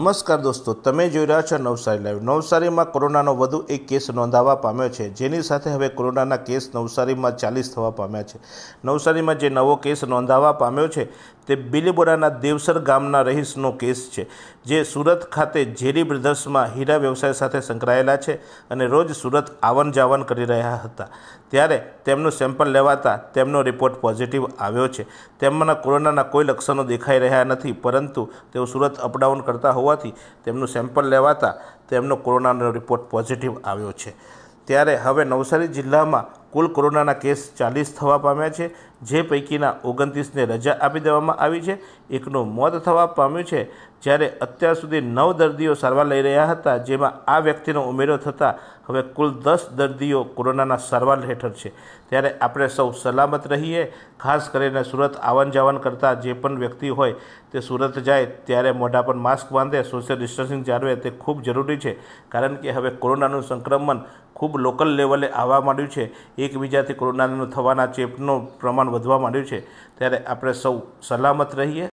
નમસ્કાર દોસ્તો તમે જોઈ રહ્યા છો નવસારી લાઈવ નવસારીમાં કોરોનાનો વધુ એક કેસ નોંધાવા પામ્યો છે જેની સાથે હવે કોરોનાના કેસ નવસારીમાં ચાલીસ થવા પામ્યા છે નવસારીમાં જે નવો કેસ નોંધાવા પામ્યો છે તે બિલીબોરાના દેવસર ગામના રહીશનો કેસ છે જે સુરત ખાતે ઝેરી બ્રધર્સમાં હીરા વ્યવસાય સાથે સંકળાયેલા છે અને રોજ સુરત આવન જાવન કરી રહ્યા હતા ત્યારે તેમનું સેમ્પલ લેવાતા તેમનો રિપોર્ટ પોઝિટિવ આવ્યો છે તેમના કોરોનાના કોઈ લક્ષણો દેખાઈ રહ્યા નથી પરંતુ તેઓ સુરત અપડાઉન કરતા હોવાથી તેમનું સેમ્પલ લેવાતા તેમનો કોરોનાનો રિપોર્ટ પોઝિટિવ આવ્યો છે ત્યારે હવે નવસારી જિલ્લામાં કુલ કોરોનાના કેસ ચાલીસ થવા પામ્યા છે જે પૈકીના ઓગણત્રીસને રજા આપી દેવામાં આવી છે એકનું મોત થવા પામ્યું છે જ્યારે અત્યાર સુધી નવ દર્દીઓ સારવાર લઈ રહ્યા હતા જેમાં આ વ્યક્તિનો ઉમેરો થતાં હવે કુલ દસ દર્દીઓ કોરોનાના સારવાર હેઠળ છે ત્યારે આપણે સૌ સલામત રહીએ ખાસ કરીને સુરત આવન જાવન કરતા જે પણ વ્યક્તિ હોય તે સુરત જાય ત્યારે મોઢા પર માસ્ક બાંધે સોશિયલ ડિસ્ટન્સિંગ જાળવે તે ખૂબ જરૂરી છે કારણ કે હવે કોરોનાનું સંક્રમણ ખૂબ લોકલ લેવલે આવવા માંડ્યું છે એકબીજાથી કોરોનાનું થવાના ચેપનું પ્રમાણ વધવા માંડ્યું છે ત્યારે આપણે સૌ સલામત રહીએ